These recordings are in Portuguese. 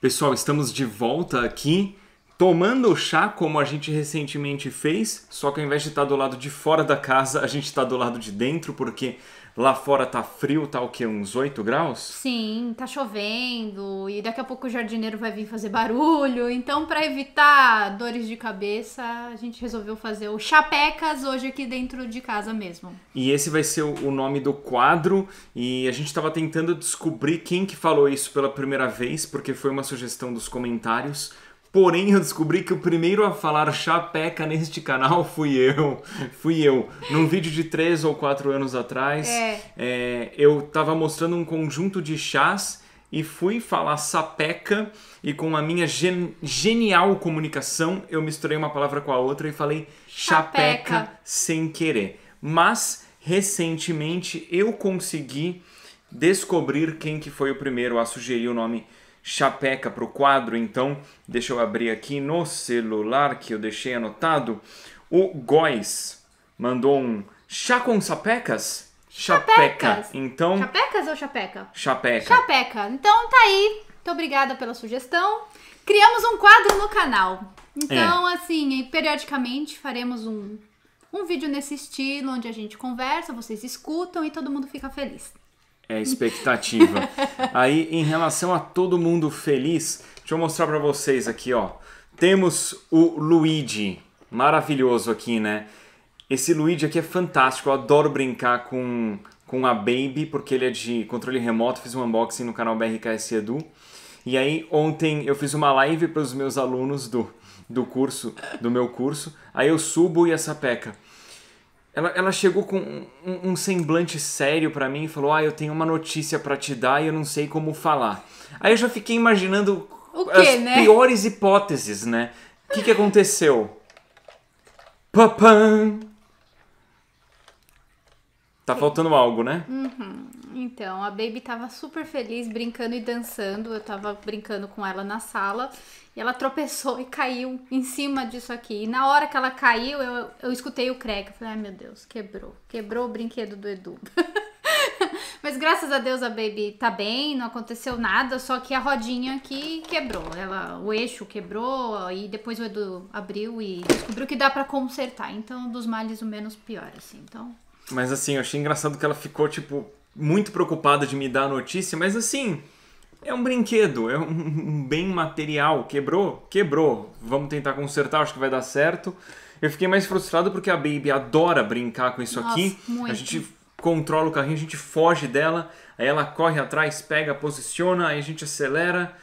Pessoal, estamos de volta aqui, tomando chá como a gente recentemente fez, só que ao invés de estar tá do lado de fora da casa, a gente está do lado de dentro, porque Lá fora tá frio, tá o quê? Uns 8 graus? Sim, tá chovendo e daqui a pouco o jardineiro vai vir fazer barulho. Então, para evitar dores de cabeça, a gente resolveu fazer o Chapecas hoje aqui dentro de casa mesmo. E esse vai ser o nome do quadro e a gente estava tentando descobrir quem que falou isso pela primeira vez, porque foi uma sugestão dos comentários Porém, eu descobri que o primeiro a falar chapeca neste canal fui eu. Fui eu. Num vídeo de 3 ou 4 anos atrás, é. É, eu estava mostrando um conjunto de chás e fui falar sapeca e com a minha gen genial comunicação eu misturei uma palavra com a outra e falei chapeca, chapeca sem querer. Mas recentemente eu consegui descobrir quem que foi o primeiro a sugerir o nome chapeca para o quadro, então deixa eu abrir aqui no celular que eu deixei anotado. O Góis mandou um chá com sapecas? Chapeca. Então. Chapecas ou chapeca? Chapeca. Chapeca. Então tá aí. Muito obrigada pela sugestão. Criamos um quadro no canal. Então, é. assim, periodicamente faremos um, um vídeo nesse estilo, onde a gente conversa, vocês escutam e todo mundo fica feliz. É expectativa. Aí, em relação a todo mundo feliz, deixa eu mostrar para vocês aqui, ó. Temos o Luigi, maravilhoso aqui, né? Esse Luigi aqui é fantástico, eu adoro brincar com, com a Baby, porque ele é de controle remoto, fiz um unboxing no canal BRKS Edu. E aí, ontem eu fiz uma live para os meus alunos do, do curso, do meu curso. Aí eu subo e essa peca. Ela, ela chegou com um, um semblante sério para mim e falou: Ah, eu tenho uma notícia para te dar e eu não sei como falar. Aí eu já fiquei imaginando quê, as né? piores hipóteses, né? O que, que aconteceu? Papam! Tá faltando algo, né? Uhum. Então, a Baby tava super feliz, brincando e dançando. Eu tava brincando com ela na sala. E ela tropeçou e caiu em cima disso aqui. E na hora que ela caiu, eu, eu escutei o crack. Eu falei, ai meu Deus, quebrou. Quebrou o brinquedo do Edu. Mas graças a Deus a Baby tá bem, não aconteceu nada, só que a rodinha aqui quebrou. Ela, o eixo quebrou e depois o Edu abriu e descobriu que dá para consertar. Então, dos males o menos pior, assim. Então, mas assim, eu achei engraçado que ela ficou, tipo, muito preocupada de me dar a notícia, mas assim, é um brinquedo, é um bem material. Quebrou? Quebrou. Vamos tentar consertar, acho que vai dar certo. Eu fiquei mais frustrado porque a Baby adora brincar com isso Nossa, aqui. Muito. A gente controla o carrinho, a gente foge dela, aí ela corre atrás, pega, posiciona, aí a gente acelera,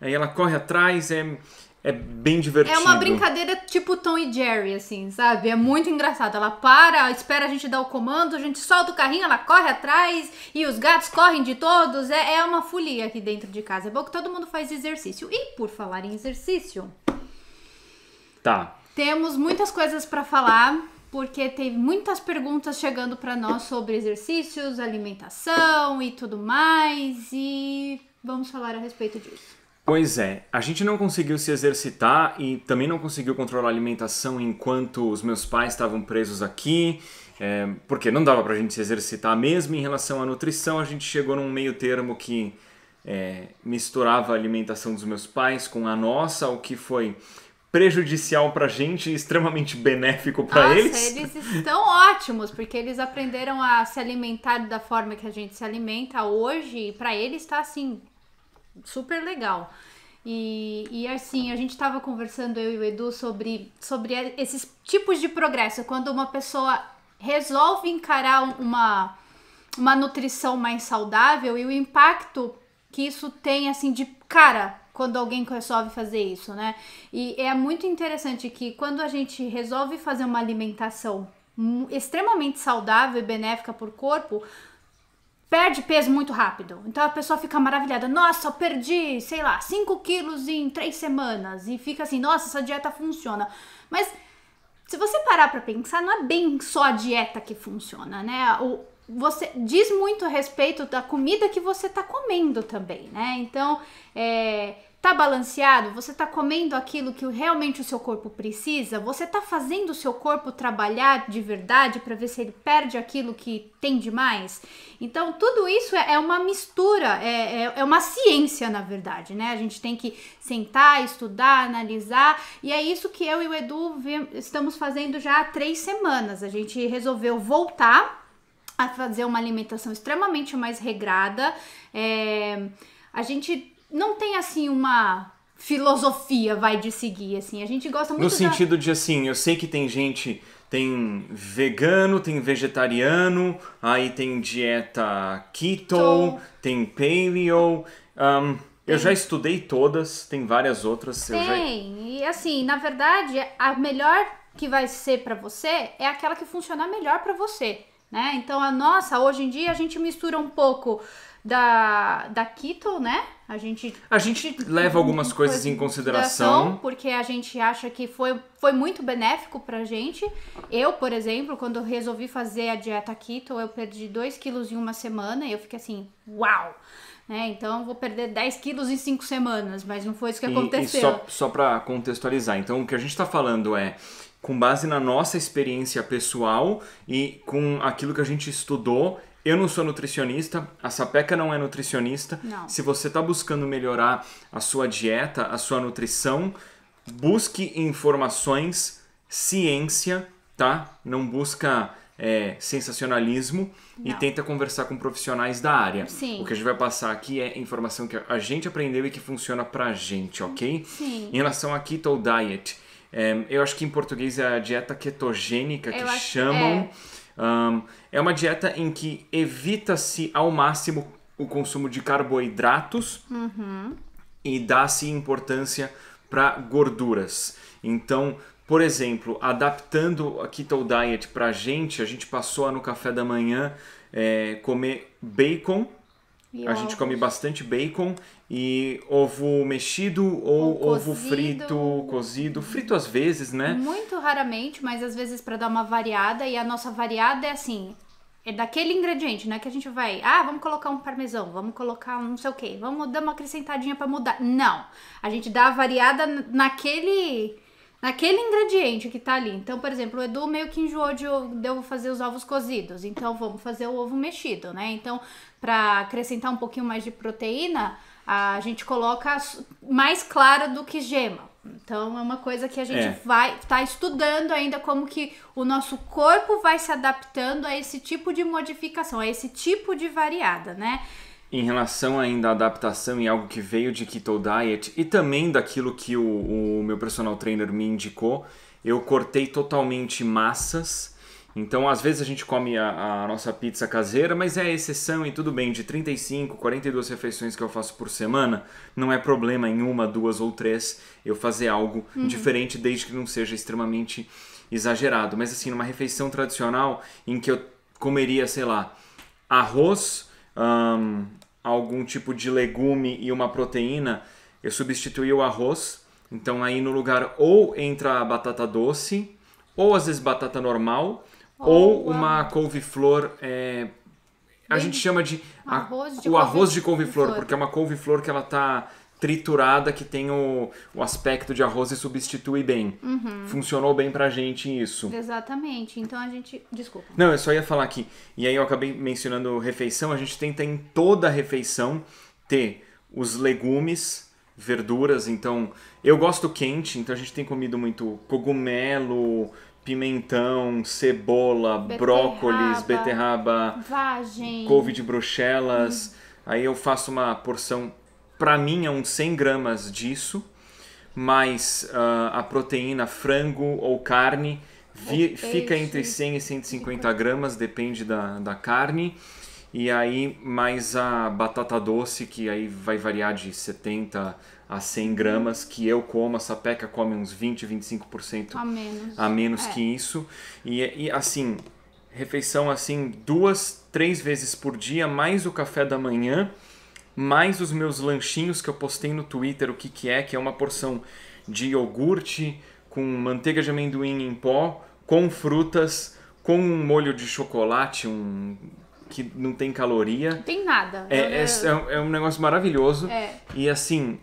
aí ela corre atrás, é é bem divertido. É uma brincadeira tipo Tom e Jerry, assim, sabe? É muito engraçado. Ela para, espera a gente dar o comando, a gente solta o carrinho, ela corre atrás e os gatos correm de todos. É, é uma folia aqui dentro de casa. É bom que todo mundo faz exercício. E por falar em exercício. Tá. Temos muitas coisas para falar, porque tem muitas perguntas chegando para nós sobre exercícios, alimentação e tudo mais. E vamos falar a respeito disso. Pois é, a gente não conseguiu se exercitar e também não conseguiu controlar a alimentação enquanto os meus pais estavam presos aqui, é, porque não dava pra gente se exercitar mesmo. Em relação à nutrição, a gente chegou num meio termo que é, misturava a alimentação dos meus pais com a nossa, o que foi prejudicial pra gente e extremamente benéfico para eles. eles estão ótimos, porque eles aprenderam a se alimentar da forma que a gente se alimenta hoje e pra eles tá assim super legal. E, e, assim, a gente estava conversando, eu e o Edu, sobre, sobre esses tipos de progresso. Quando uma pessoa resolve encarar uma, uma nutrição mais saudável e o impacto que isso tem, assim, de cara, quando alguém resolve fazer isso, né? E é muito interessante que quando a gente resolve fazer uma alimentação extremamente saudável e benéfica para o corpo, perde peso muito rápido. Então a pessoa fica maravilhada. Nossa, eu perdi, sei lá, 5 quilos em 3 semanas. E fica assim, nossa, essa dieta funciona. Mas se você parar pra pensar, não é bem só a dieta que funciona, né? O, você diz muito a respeito da comida que você tá comendo também, né? Então, é, Tá balanceado? Você tá comendo aquilo que realmente o seu corpo precisa? Você tá fazendo o seu corpo trabalhar de verdade para ver se ele perde aquilo que tem demais? Então, tudo isso é, é uma mistura, é, é, é, uma ciência, na verdade, né? A gente tem que sentar, estudar, analisar, e é isso que eu e o Edu estamos fazendo já há três semanas. A gente resolveu voltar a fazer uma alimentação extremamente mais regrada. É, a gente não tem assim uma filosofia vai de seguir assim. A gente gosta muito No da... sentido de assim, eu sei que tem gente tem vegano, tem vegetariano, aí tem dieta keto, Tom. tem paleo. Um, eu já estudei todas, tem várias outras. Tem, já... e assim, na verdade, a melhor que vai ser para você é aquela que funcionar melhor para você, né? Então, a nossa, hoje em dia, a gente mistura um pouco da, da keto, né? A gente, a gente leva algumas coisas, coisas em consideração. Porque a gente acha que foi, foi muito benéfico pra gente. Eu, por exemplo, quando resolvi fazer a dieta keto, eu perdi 2 quilos em uma semana e eu fiquei assim, uau! Né? Então vou perder 10 quilos em 5 semanas, mas não foi isso que e, aconteceu. E só, só pra contextualizar, então o que a gente tá falando é com base na nossa experiência pessoal e com aquilo que a gente estudou eu não sou nutricionista, a Sapeca não é nutricionista. Não. Se você está buscando melhorar a sua dieta, a sua nutrição, busque informações, ciência, tá? Não busca é, sensacionalismo não. e tenta conversar com profissionais da área. Sim. O que a gente vai passar aqui é informação que a gente aprendeu e que funciona pra gente, ok? Sim. Em relação à keto diet, é, eu acho que em português é a dieta ketogênica que acho, chamam. É. Um, é uma dieta em que evita-se ao máximo o consumo de carboidratos uhum. e dá-se importância para gorduras. Então, por exemplo, adaptando a keto diet para a gente, a gente passou a no café da manhã é, comer bacon e a ovos. gente come bastante bacon e ovo mexido ou, ou ovo frito, cozido, frito às vezes, né? Muito raramente, mas às vezes para dar uma variada e a nossa variada é assim, é daquele ingrediente, né? Que a gente vai, ah, vamos colocar um parmesão, vamos colocar um não sei o quê, vamos dar uma acrescentadinha para mudar. Não, a gente dá a variada naquele naquele ingrediente que tá ali. Então, por exemplo, o Edu meio que enjoou de, eu fazer os ovos cozidos, então vamos fazer o ovo mexido, né? Então, para acrescentar um pouquinho mais de proteína, a gente coloca mais clara do que gema. Então é uma coisa que a gente é. vai tá estudando ainda como que o nosso corpo vai se adaptando a esse tipo de modificação, a esse tipo de variada, né? em relação ainda à adaptação e algo que veio de Keto Diet e também daquilo que o, o meu personal trainer me indicou, eu cortei totalmente massas. Então, às vezes a gente come a, a nossa pizza caseira, mas é exceção e tudo bem. De 35, 42 refeições que eu faço por semana, não é problema em uma, duas ou três eu fazer algo uhum. diferente, desde que não seja extremamente exagerado. Mas, assim, numa refeição tradicional em que eu comeria, sei lá, arroz, um, algum tipo de legume e uma proteína, eu substituí o arroz. Então aí no lugar ou entra a batata doce, ou às vezes batata normal, oh, ou uma couve-flor. É, a Bem, gente chama de, a, arroz de o couve arroz de couve-flor, porque é uma couve-flor que ela está triturada que tem o, o aspecto de arroz e substitui bem. Uhum. Funcionou bem pra gente isso. Exatamente. Então a gente. Desculpa. Não, eu só ia falar aqui. E aí eu acabei mencionando refeição. A gente tenta em toda refeição ter os legumes, verduras. Então eu gosto quente, então a gente tem comido muito cogumelo, pimentão, cebola, beterraba, brócolis, beterraba, vagem, couve de bruxelas. Uhum. Aí eu faço uma porção para mim é uns 100 gramas disso, mais uh, a proteína frango ou carne vi, fica entre 100 e 150 gramas, depende da, da carne. E aí mais a batata doce, que aí vai variar de 70 a 100 gramas, que eu como, a sapeca come uns 20, 25% a menos, a menos é. que isso. E, e assim, refeição assim duas, três vezes por dia, mais o café da manhã mais os meus lanchinhos que eu postei no Twitter, o que, que é, que é uma porção de iogurte com manteiga de amendoim em pó, com frutas, com um molho de chocolate, um que não tem caloria. Não tem nada. É, é, é, é um negócio maravilhoso. É. E assim,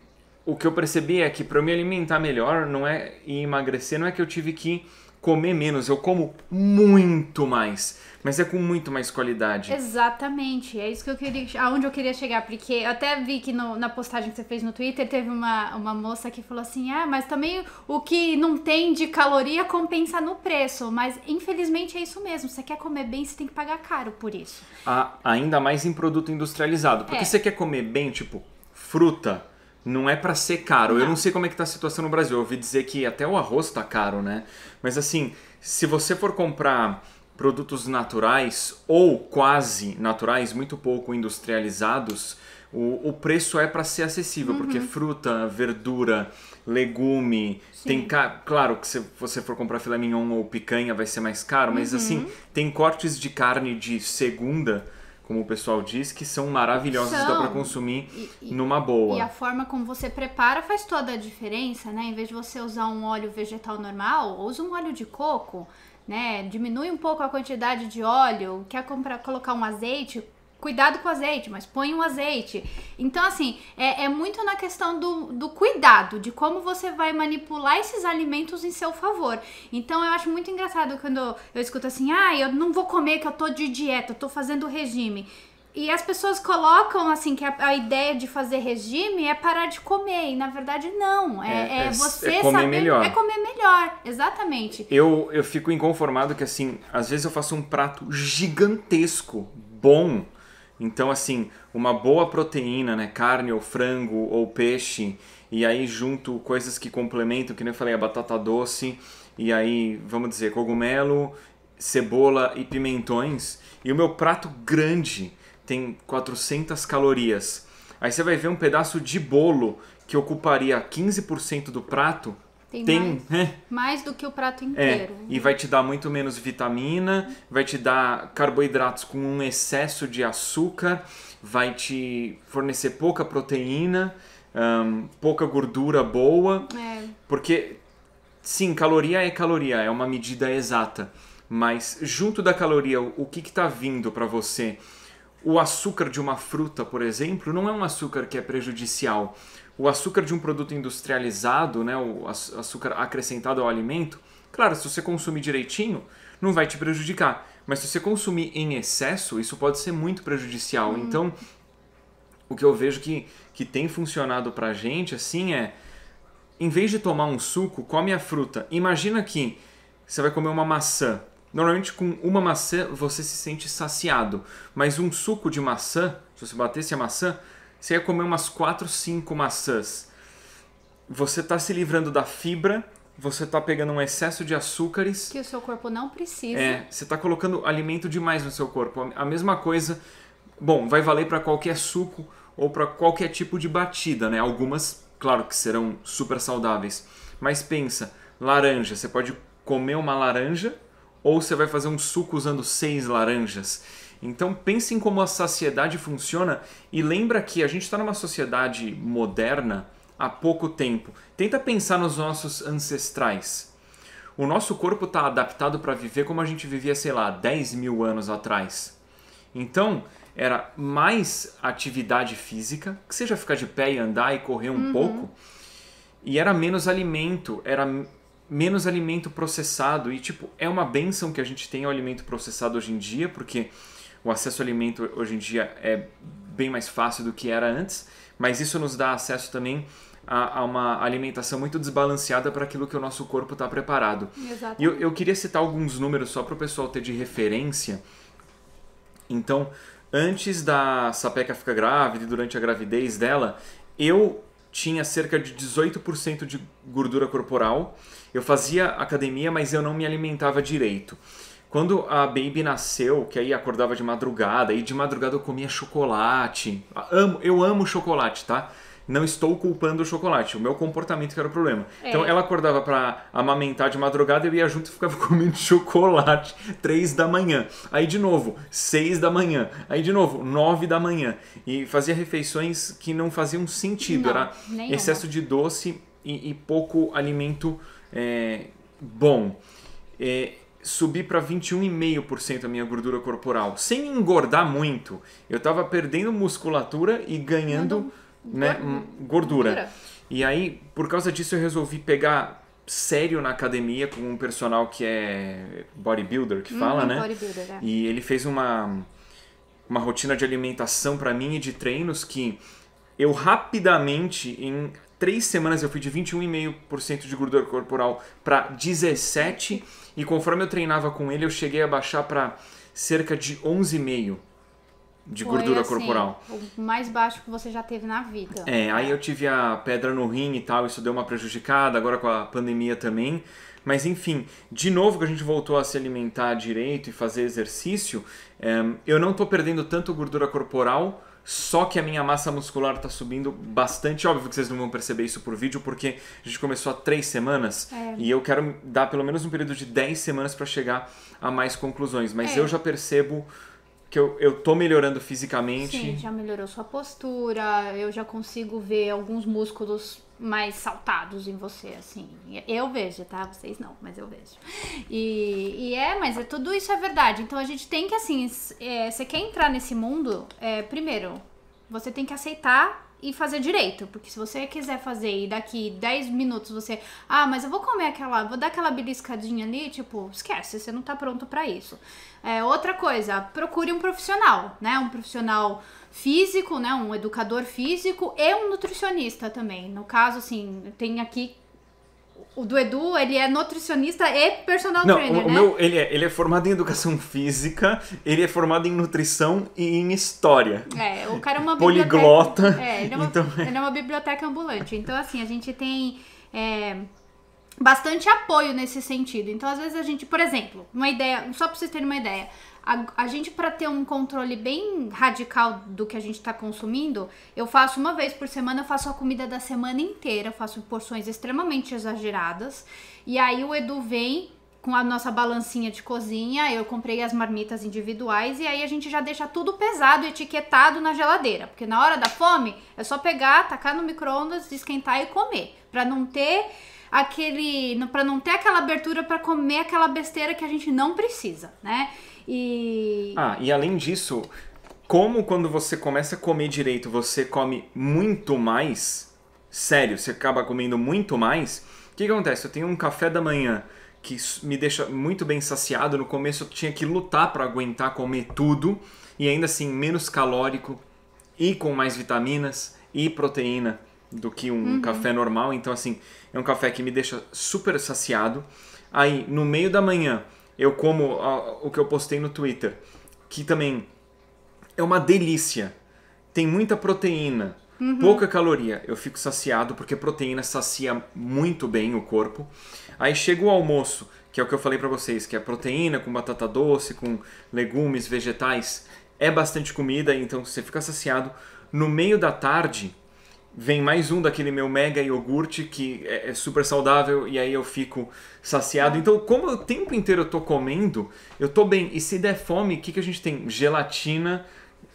o que eu percebi é que para me alimentar melhor não é e emagrecer, não é que eu tive que comer menos, eu como muito mais, mas é com muito mais qualidade. Exatamente, é isso que eu queria, aonde eu queria chegar, porque eu até vi que no, na postagem que você fez no Twitter teve uma, uma moça que falou assim: ah, mas também o que não tem de caloria compensa no preço, mas infelizmente é isso mesmo, você quer comer bem, você tem que pagar caro por isso. ainda mais em produto industrializado, porque é. você quer comer bem, tipo fruta não é para ser caro. Não. Eu não sei como é que tá a situação no Brasil. Eu ouvi dizer que até o arroz tá caro, né? Mas assim, se você for comprar produtos naturais ou quase naturais, muito pouco industrializados, o, o preço é para ser acessível, uhum. porque fruta, verdura, legume, Sim. tem ca... claro que se você for comprar filé mignon ou picanha vai ser mais caro, mas uhum. assim, tem cortes de carne de segunda como o pessoal diz, que são maravilhosas são. dá para consumir e, e, numa boa. E a forma como você prepara faz toda a diferença, né? Em vez de você usar um óleo vegetal normal, usa um óleo de coco, né? Diminui um pouco a quantidade de óleo, quer comprar, colocar um azeite, cuidado com o azeite, mas põe um azeite. Então, assim, é, é muito na questão do, do, cuidado, de como você vai manipular esses alimentos em seu favor. Então, eu acho muito engraçado quando eu escuto assim, ah, eu não vou comer que eu tô de dieta, eu tô fazendo regime. E as pessoas colocam assim que a, a, ideia de fazer regime é parar de comer. E na verdade, não. É, é, é, é, é você é comer saber, melhor. É comer melhor, exatamente. Eu, eu fico inconformado que assim, às vezes eu faço um prato gigantesco, bom então, assim, uma boa proteína, né? Carne ou frango ou peixe, e aí junto coisas que complementam, que nem eu falei, a batata doce, e aí, vamos dizer, cogumelo, cebola e pimentões. E o meu prato grande tem 400 calorias. Aí você vai ver um pedaço de bolo que ocuparia 15% do prato tem, tem mais, é. mais, do que o prato é, inteiro. É, e vai te dar muito menos vitamina, vai te dar carboidratos com um excesso de açúcar, vai te fornecer pouca proteína, um, pouca gordura boa. É. Porque, sim, caloria é caloria, é uma medida exata. Mas junto da caloria, o que está vindo para você? O açúcar de uma fruta, por exemplo, não é um açúcar que é prejudicial o açúcar de um produto industrializado, né, o açúcar acrescentado ao alimento, claro, se você consumir direitinho, não vai te prejudicar. Mas se você consumir em excesso, isso pode ser muito prejudicial. Hum. Então, o que eu vejo que, que tem funcionado pra gente, assim, é... Em vez de tomar um suco, come a fruta. Imagina que você vai comer uma maçã. Normalmente com uma maçã você se sente saciado, mas um suco de maçã, se você batesse a maçã, você ia comer umas 4, 5 maçãs. Você está se livrando da fibra, você está pegando um excesso de açúcares. Que o seu corpo não precisa. É, você está colocando alimento demais no seu corpo. A mesma coisa, bom, vai valer para qualquer suco ou para qualquer tipo de batida, né? Algumas, claro que serão super saudáveis. Mas pensa, laranja, você pode comer uma laranja ou você vai fazer um suco usando seis laranjas. Então pense em como a saciedade funciona e lembra que a gente está numa sociedade moderna há pouco tempo. Tenta pensar nos nossos ancestrais. O nosso corpo está adaptado para viver como a gente vivia, sei lá, 10 mil anos atrás. Então, era mais atividade física, que seja ficar de pé e andar e correr um uhum. pouco, e era menos alimento, era menos alimento processado. E, tipo, é uma benção que a gente tenha o alimento processado hoje em dia, porque o acesso ao alimento hoje em dia é bem mais fácil do que era antes, mas isso nos dá acesso também a, a uma alimentação muito desbalanceada para aquilo que o nosso corpo está preparado. Exatamente. E eu, eu queria citar alguns números só para o pessoal ter de referência. Então, antes da Sapeca ficar grávida e durante a gravidez dela, eu tinha cerca de 18% de gordura corporal. Eu fazia academia, mas eu não me alimentava direito. Quando a Baby nasceu, que aí acordava de madrugada, e de madrugada eu comia chocolate. Eu amo, eu amo chocolate, tá? Não estou culpando o chocolate, o meu comportamento que era o problema. É. Então ela acordava para amamentar de madrugada, eu ia junto e ficava comendo chocolate três da manhã. Aí de novo, seis da manhã. Aí de novo, nove da manhã. E fazia refeições que não faziam sentido. Não, era excesso de doce e, e pouco alimento é, bom. É, subir para 21,5% a minha gordura corporal. Sem engordar muito, eu estava perdendo musculatura e ganhando né, hum, gordura. gordura. E aí, por causa disso, eu resolvi pegar sério na academia com um personal que é bodybuilder, que fala, uhum, né? É. E ele fez uma, uma rotina de alimentação para mim e de treinos que eu rapidamente, em três semanas, eu fui de 21,5% de gordura corporal para 17% e conforme eu treinava com ele, eu cheguei a baixar para cerca de 11,5 de Foi, gordura assim, corporal. O mais baixo que você já teve na vida. É, aí eu tive a pedra no rim e tal, isso deu uma prejudicada, agora com a pandemia também. Mas enfim, de novo que a gente voltou a se alimentar direito e fazer exercício, eh, eu não estou perdendo tanto gordura corporal só que a minha massa muscular está subindo bastante. Óbvio que vocês não vão perceber isso por vídeo, porque a gente começou há três semanas é. e eu quero dar pelo menos um período de 10 semanas para chegar a mais conclusões. Mas é. eu já percebo que eu, eu tô melhorando fisicamente. Sim, já melhorou sua postura, eu já consigo ver alguns músculos mais saltados em você, assim. Eu vejo, tá? Vocês não, mas eu vejo. E, e é, mas é, tudo isso é verdade. Então a gente tem que, assim, é, você quer entrar nesse mundo, é, primeiro, você tem que aceitar e fazer direito. Porque se você quiser fazer e daqui 10 minutos você. Ah, mas eu vou comer aquela. Vou dar aquela beliscadinha ali, tipo, esquece, você não tá pronto para isso. É, outra coisa, procure um profissional, né? Um profissional físico, né? Um educador físico e um nutricionista também. No caso, assim, tem aqui o do Edu, ele é nutricionista e personal não, trainer, o, né? Meu, ele, é, ele é formado em educação física, ele é formado em nutrição e em história. É, o cara é uma Poliglota. Biblioteca, é, ele é uma, então, é. ele é uma biblioteca ambulante. Então, assim, a gente tem é, bastante apoio nesse sentido. Então, às vezes a gente, por exemplo, uma ideia, só pra vocês terem uma ideia, a, a gente, para ter um controle bem radical do que a gente está consumindo, eu faço uma vez por semana, eu faço a comida da semana inteira, eu faço porções extremamente exageradas. E aí o Edu vem com a nossa balancinha de cozinha, eu comprei as marmitas individuais e aí a gente já deixa tudo pesado, etiquetado na geladeira, porque na hora da fome é só pegar, tacar no micro-ondas, esquentar e comer, para não ter aquele, para não ter aquela abertura para comer aquela besteira que a gente não precisa, né? E. Ah, e além disso, como quando você começa a comer direito, você come muito mais, sério, você acaba comendo muito mais, o que, que acontece? Eu tenho um café da manhã que me deixa muito bem saciado. No começo eu tinha que lutar para aguentar comer tudo e ainda assim menos calórico e com mais vitaminas e proteína do que um uhum. café normal. Então assim, é um café que me deixa super saciado. Aí no meio da manhã eu como o que eu postei no Twitter, que também é uma delícia. Tem muita proteína, uhum. pouca caloria. Eu fico saciado porque proteína sacia muito bem o corpo. Aí chega o almoço, que é o que eu falei para vocês, que é proteína com batata doce, com legumes, vegetais. É bastante comida, então você fica saciado. No meio da tarde, vem mais um daquele meu mega iogurte que é, é, super saudável e aí eu fico saciado. Então, como o tempo inteiro eu tô comendo, eu tô bem. E se der fome, o que, que a gente tem? Gelatina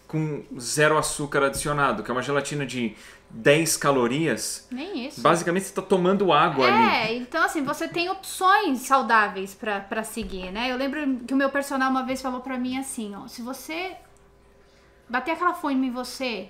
com zero açúcar adicionado, que é uma gelatina de 10 calorias. Nem isso. Basicamente você tá tomando água é, ali. É, então assim, você tem opções saudáveis para seguir, né? Eu lembro que o meu personal uma vez falou para mim assim, ó, se você bater aquela fome em você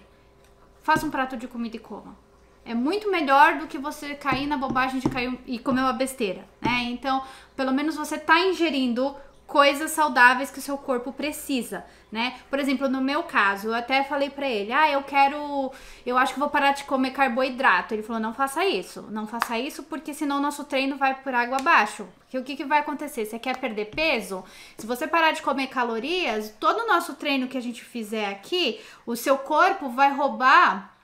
faça um prato de comida e coma. É muito melhor do que você cair na bobagem de cair e comer uma besteira, né? Então, pelo menos você tá ingerindo coisas saudáveis que o seu corpo precisa, né? Por exemplo, no meu caso, eu até falei para ele: "Ah, eu quero, eu acho que vou parar de comer carboidrato". Ele falou: "Não faça isso. Não faça isso porque senão o nosso treino vai por água abaixo". Porque o que, que vai acontecer? Você quer perder peso? Se você parar de comer calorias, todo o nosso treino que a gente fizer aqui, o seu corpo vai roubar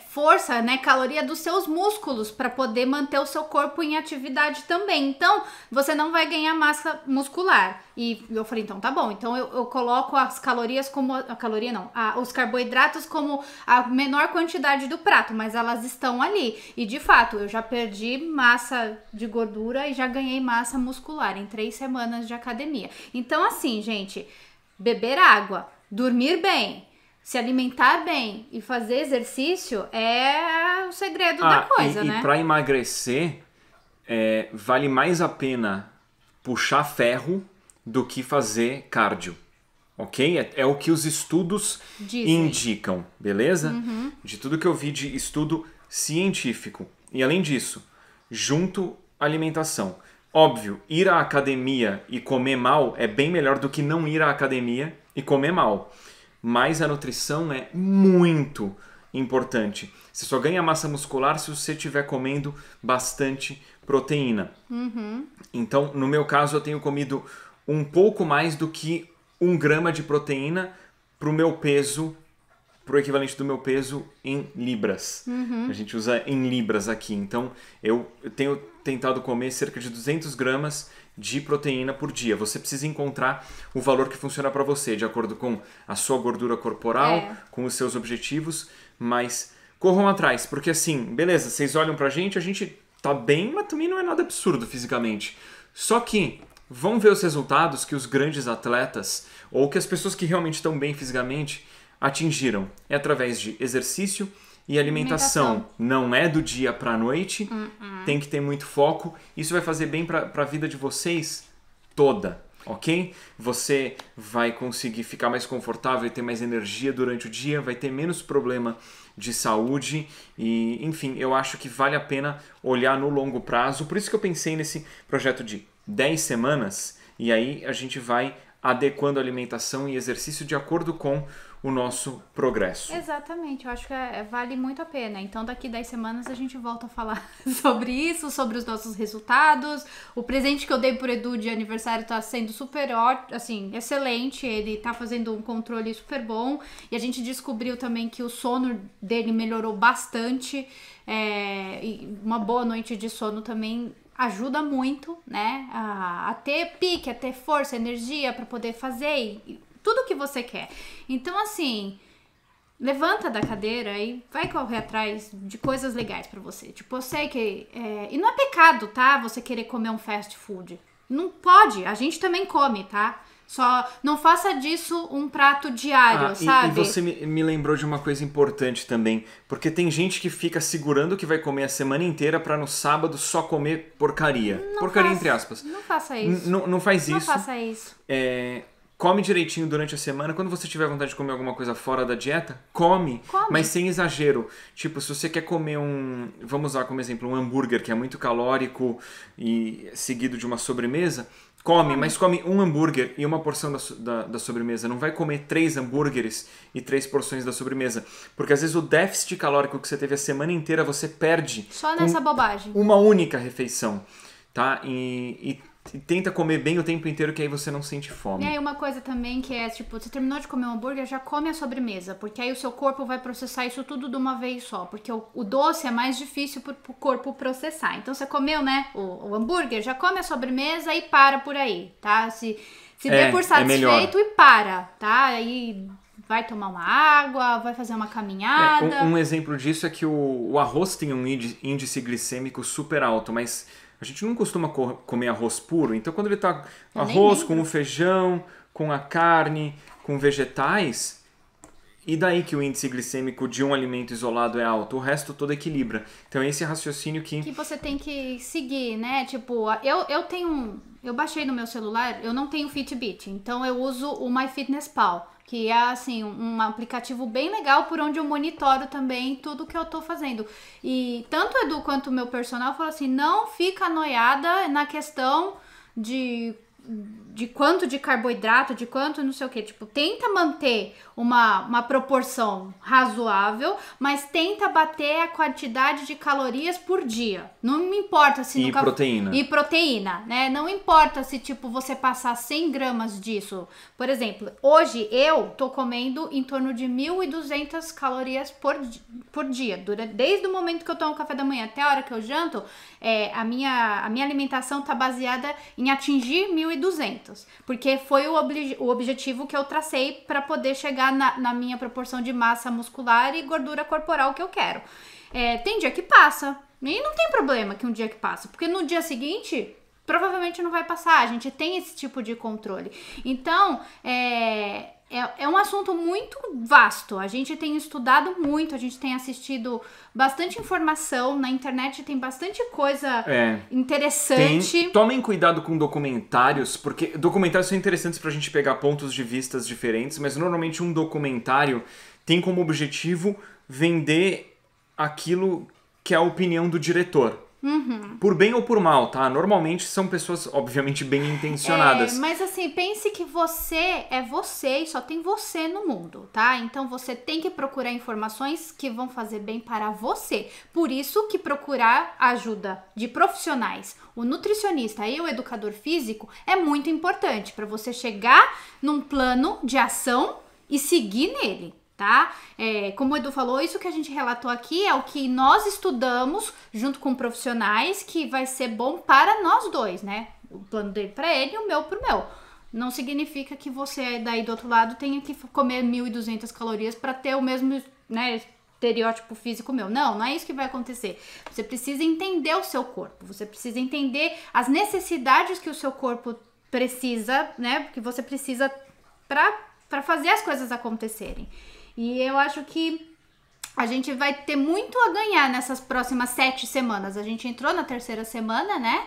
força, né, caloria dos seus músculos para poder manter o seu corpo em atividade também. Então, você não vai ganhar massa muscular. E eu falei, então tá bom. Então eu, eu coloco as calorias como a caloria não, a, os carboidratos como a menor quantidade do prato, mas elas estão ali. E de fato, eu já perdi massa de gordura e já ganhei massa muscular em três semanas de academia. Então assim, gente, beber água, dormir bem, se alimentar bem e fazer exercício é o segredo ah, da coisa, e, né? E para emagrecer, é, vale mais a pena puxar ferro do que fazer cardio. Ok? É, é o que os estudos Dizem. indicam, beleza? Uhum. De tudo que eu vi de estudo científico. E além disso, junto alimentação. Óbvio, ir à academia e comer mal é bem melhor do que não ir à academia e comer mal mas a nutrição é muito importante. Você só ganha massa muscular se você estiver comendo bastante proteína. Uhum. Então, no meu caso, eu tenho comido um pouco mais do que um grama de proteína para o meu peso, para o equivalente do meu peso em libras. Uhum. A gente usa em libras aqui. Então, eu tenho tentado comer cerca de 200 gramas de proteína por dia. Você precisa encontrar o valor que funciona para você, de acordo com a sua gordura corporal, é. com os seus objetivos, mas corram atrás, porque assim, beleza, vocês olham pra gente, a gente tá bem, mas também não é nada absurdo fisicamente. Só que vão ver os resultados que os grandes atletas ou que as pessoas que realmente estão bem fisicamente atingiram. É através de exercício, e alimentação, alimentação. não é do dia para noite, uh -uh. tem que ter muito foco. Isso vai fazer bem para a vida de vocês toda, ok? Você vai conseguir ficar mais confortável e ter mais energia durante o dia, vai ter menos problema de saúde e, enfim, eu acho que vale a pena olhar no longo prazo. Por isso que eu pensei nesse projeto de 10 semanas e aí a gente vai adequando alimentação e exercício de acordo com o nosso progresso. Exatamente, eu acho que é, é vale muito a pena. Então, daqui 10 semanas a gente volta a falar sobre isso, sobre os nossos resultados. O presente que eu dei pro Edu de aniversário está sendo super ótimo, assim, excelente. Ele está fazendo um controle super bom. E a gente descobriu também que o sono dele melhorou bastante. É, uma boa noite de sono também ajuda muito, né, a, a ter pique, a ter força, energia para poder fazer e tudo que você quer. Então, assim, levanta da cadeira e vai correr atrás de coisas legais para você. Tipo, eu sei que. É... E não é pecado, tá? Você querer comer um fast food. Não pode, a gente também come, tá? Só não faça disso um prato diário, ah, sabe? E, e você me, me, lembrou de uma coisa importante também, porque tem gente que fica segurando que vai comer a semana inteira para no sábado só comer porcaria. Não porcaria entre aspas. Não faça isso. N não, faz isso. Não faça isso. É, Come direitinho durante a semana. Quando você tiver vontade de comer alguma coisa fora da dieta, come, come, mas sem exagero. Tipo, se você quer comer um, vamos usar como exemplo, um hambúrguer que é muito calórico e seguido de uma sobremesa, come, come. mas come um hambúrguer e uma porção da, da, da, sobremesa. Não vai comer três hambúrgueres e três porções da sobremesa. Porque às vezes o déficit calórico que você teve a semana inteira você perde. Só nessa um, bobagem. Uma única refeição. Tá? e, e Tenta comer bem o tempo inteiro que aí você não sente fome. E aí uma coisa também que é, tipo, você terminou de comer um hambúrguer, já come a sobremesa, porque aí o seu corpo vai processar isso tudo de uma vez só, porque o, o doce é mais difícil pro, pro corpo processar. Então você comeu, né, o, o, hambúrguer, já come a sobremesa e para por aí, tá? Se, se é, der por é satisfeito é e para, tá? Aí vai tomar uma água, vai fazer uma caminhada. É, um, um, exemplo disso é que o, o arroz tem um índice glicêmico super alto, mas a gente não costuma comer arroz puro, então quando ele tá eu arroz com o feijão, com a carne, com vegetais, e daí que o índice glicêmico de um alimento isolado é alto, o resto todo equilibra. Então esse é raciocínio que que você tem que seguir, né? Tipo, eu, eu tenho, eu baixei no meu celular, eu não tenho Fitbit, então eu uso o MyFitnessPal que é assim um aplicativo bem legal por onde eu monitoro também tudo que eu tô fazendo. E tanto Edu quanto o meu personal falou assim: "Não fica noiada na questão de de quanto de carboidrato, de quanto não sei o que. Tipo, tenta manter uma, uma proporção razoável, mas tenta bater a quantidade de calorias por dia. Não me importa se e nunca... proteína. E proteína, né? Não importa se, tipo, você passar 100 gramas disso. Por exemplo, hoje eu tô comendo em torno de 1.200 calorias por, por dia. Durante, desde o momento que eu tomo café da manhã até a hora que eu janto, é, a, minha, a minha alimentação tá baseada em atingir 1.200 porque foi o, obje o objetivo que eu tracei para poder chegar na, na, minha proporção de massa muscular e gordura corporal que eu quero. É, tem dia que passa, e não tem problema que um dia que passa, porque no dia seguinte provavelmente não vai passar. A gente tem esse tipo de controle. Então, é, é, é um assunto muito vasto. A gente tem estudado muito, a gente tem assistido bastante informação na internet, tem bastante coisa é. interessante. Tem, tomem cuidado com documentários, porque documentários são interessantes para a gente pegar pontos de vistas diferentes, mas normalmente um documentário tem como objetivo vender aquilo que é a opinião do diretor. Uhum. Por bem ou por mal, tá? Normalmente são pessoas, obviamente, bem é, intencionadas. É, mas assim, pense que você é você e só tem você no mundo, tá? Então você tem que procurar informações que vão fazer bem para você. Por isso que procurar ajuda de profissionais, o nutricionista e o educador físico é muito importante para você chegar num plano de ação e seguir nele tá? É, como o Edu falou, isso que a gente relatou aqui é o que nós estudamos junto com profissionais que vai ser bom para nós dois, né? O plano dele para ele e o meu para o meu. Não significa que você daí do outro lado tenha que comer 1.200 calorias para ter o mesmo, né, estereótipo físico meu. Não, não é isso que vai acontecer. Você precisa entender o seu corpo, você precisa entender as necessidades que o seu corpo precisa, né, que você precisa para fazer as coisas acontecerem. E eu acho que a gente vai ter muito a ganhar nessas próximas sete semanas. A gente entrou na terceira semana, né?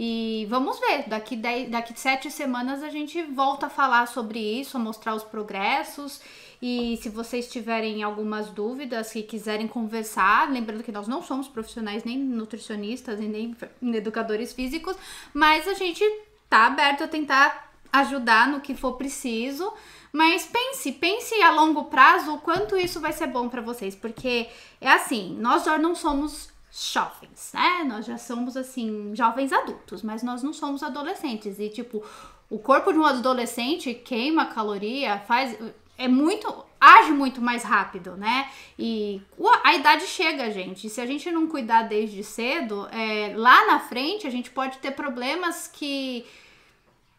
E vamos ver, daqui, dez, daqui sete semanas a gente volta a falar sobre isso, a mostrar os progressos. E se vocês tiverem algumas dúvidas que quiserem conversar, lembrando que nós não somos profissionais nem nutricionistas e nem educadores físicos, mas a gente tá aberto a tentar ajudar no que for preciso. Mas pense, pense a longo prazo o quanto isso vai ser bom para vocês, porque é assim, nós já não somos jovens, né? Nós já somos assim, jovens adultos, mas nós não somos adolescentes e tipo, o corpo de um adolescente queima caloria, faz é muito age muito mais rápido, né? E a idade chega, gente. Se a gente não cuidar desde cedo, é, lá na frente a gente pode ter problemas que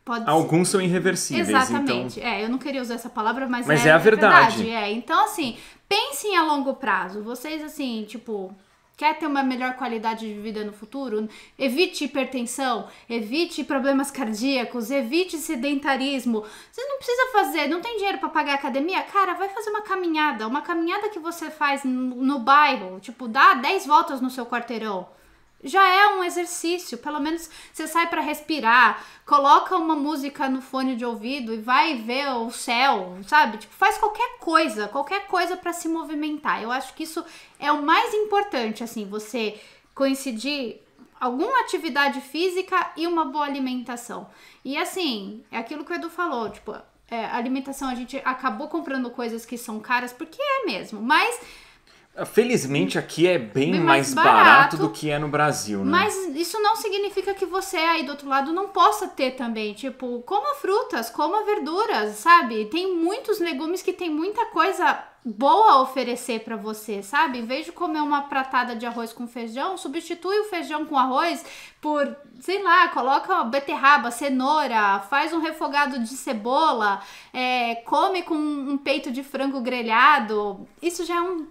Pode Alguns ser. são irreversíveis. Então- Exatamente. Então... É, eu não queria usar essa palavra, mas, mas é, é, a é verdade. verdade. É. Então, assim, pensem a longo prazo. Vocês, assim, tipo, quer ter uma melhor qualidade de vida no futuro, evite hipertensão, evite problemas cardíacos, evite sedentarismo. Você não precisa fazer, não tem dinheiro para pagar academia? Cara, vai fazer uma caminhada, uma caminhada que você faz no, no bairro, tipo, dá 10 voltas no seu quarteirão já é um exercício. Pelo menos você sai para respirar, coloca uma música no fone de ouvido e vai ver o céu, sabe? Tipo, faz qualquer coisa, qualquer coisa para se movimentar. Eu acho que isso é o mais importante, assim, você coincidir alguma atividade física e uma boa alimentação. E assim, é aquilo que o Edu falou, tipo, é, alimentação a gente acabou comprando coisas que são caras porque é mesmo, mas Felizmente aqui é bem, bem mais, mais barato, barato, do que é no Brasil, né? Mas isso não significa que você aí do outro lado não possa ter também. Tipo, coma frutas, coma verduras, sabe? Tem muitos legumes que tem muita coisa boa a oferecer para você, sabe? Em vez de comer uma pratada de arroz com feijão, substitui o feijão com arroz por, sei lá, coloca beterraba, cenoura, faz um refogado de cebola, é, come com um peito de frango grelhado. Isso já é um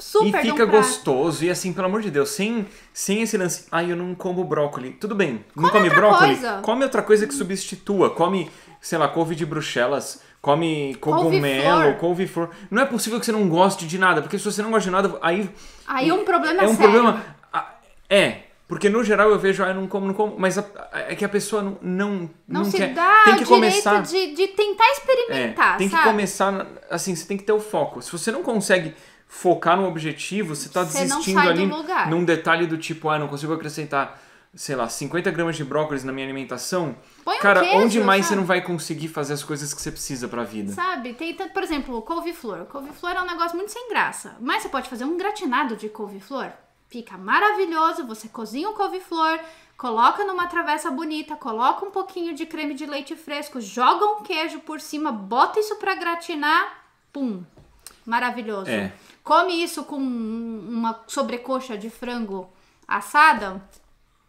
Super e fica gostoso, e assim, pelo amor de Deus, sem, sem esse lance, ai, ah, eu não como brócoli. Tudo bem, come não come brócoli? Coisa. Come outra coisa que substitua. Come, sei lá, couve de bruxelas, come cogumelo, couve-flor. Couve não é possível que você não goste de nada, porque se você não gosta de nada, aí. Aí é um problema é um sério. problema. Ah, é, porque no geral eu vejo, ah, eu não como, não como, mas a, é que a pessoa não não, não, não quer. dá tem que começar de, de tentar é, experimentar, é, Tem sabe? que começar, assim, você tem que ter o foco. Se você não consegue focar num objetivo, você tá você desistindo ali num detalhe do tipo, ah, não consigo acrescentar, sei lá, 50 gramas de brócolis na minha alimentação. Põe Cara, um queijo, onde mais sabe? você não vai conseguir fazer as coisas que você precisa pra vida? Sabe, tem, por exemplo, couve-flor. Couve-flor é um negócio muito sem graça. Mas você pode fazer um gratinado de couve-flor. Fica maravilhoso, você cozinha o couve-flor, coloca numa travessa bonita, coloca um pouquinho de creme de leite fresco, joga um queijo por cima, bota isso pra gratinar, pum. Maravilhoso. É. Come isso com uma sobrecoxa de frango assada,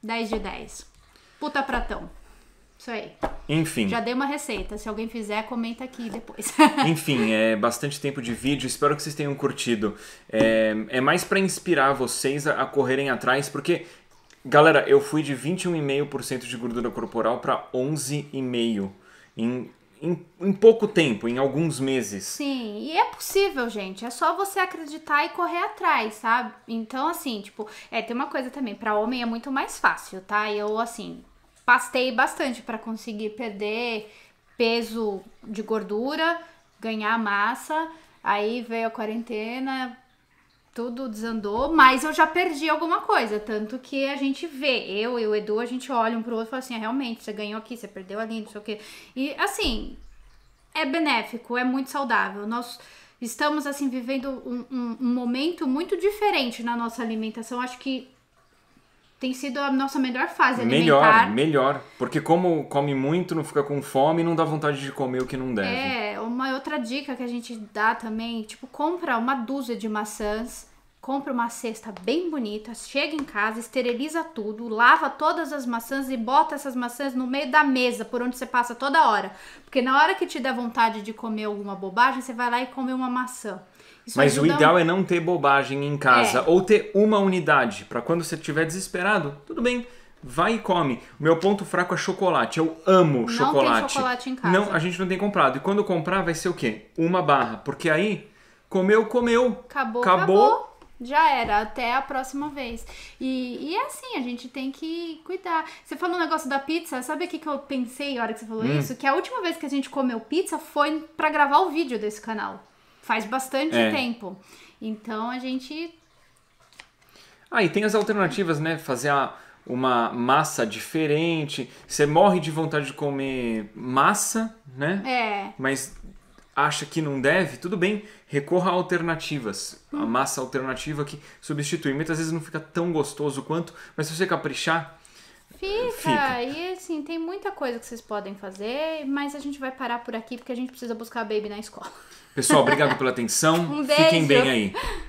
10 de 10. Puta pratão. Isso aí. Enfim. Já dei uma receita. Se alguém fizer, comenta aqui depois. Enfim, é bastante tempo de vídeo. Espero que vocês tenham curtido. É, é mais para inspirar vocês a, a correrem atrás, porque Galera, eu fui de 21,5% de gordura corporal para 11,5% em em, em, pouco tempo, em alguns meses. Sim, e é possível, gente. É só você acreditar e correr atrás, sabe? Então, assim, tipo, é, tem uma coisa também, para homem é muito mais fácil, tá? Eu, assim, pastei bastante para conseguir perder peso de gordura, ganhar massa. Aí veio a quarentena, tudo desandou, mas eu já perdi alguma coisa. Tanto que a gente vê, eu e o Edu, a gente olha um pro outro e fala assim: ah, realmente, você ganhou aqui, você perdeu ali, não sei o quê. E assim, é benéfico, é muito saudável. Nós estamos, assim, vivendo um, um, um momento muito diferente na nossa alimentação. Acho que tem sido a nossa melhor fase alimentar. Melhor, melhor. Porque como come muito, não fica com fome, não dá vontade de comer o que não deve. É, uma outra dica que a gente dá também, tipo, compra uma dúzia de maçãs compra uma cesta bem bonita, chega em casa, esteriliza tudo, lava todas as maçãs e bota essas maçãs no meio da mesa, por onde você passa toda hora. Porque na hora que te der vontade de comer alguma bobagem, você vai lá e come uma maçã. Isso Mas o ideal é não ter bobagem em casa é. ou ter uma unidade para quando você estiver desesperado, tudo bem. Vai e come. O meu ponto fraco é chocolate. Eu amo não chocolate. Não tem chocolate em casa. Não, a gente não tem comprado. E quando comprar vai ser o quê? Uma barra, porque aí comeu, comeu. Acabou, acabou. acabou já era, até a próxima vez. E, e é assim, a gente tem que cuidar. Você falou um negócio da pizza, sabe o que, que eu pensei na hora que você falou hum. isso? Que a última vez que a gente comeu pizza foi para gravar o vídeo desse canal. Faz bastante é. tempo. Então a gente. Ah, e tem as alternativas, né? Fazer a, uma massa diferente. Você morre de vontade de comer massa, né? É. Mas acha que não deve, tudo bem, recorra a alternativas. A massa alternativa que substitui. Muitas vezes não fica tão gostoso quanto, mas se você caprichar, Fica. Fica. E assim, tem muita coisa que vocês podem fazer, mas a gente vai parar por aqui porque a gente precisa buscar a Baby na escola. Pessoal, obrigado pela atenção. Um beijo. Fiquem bem aí.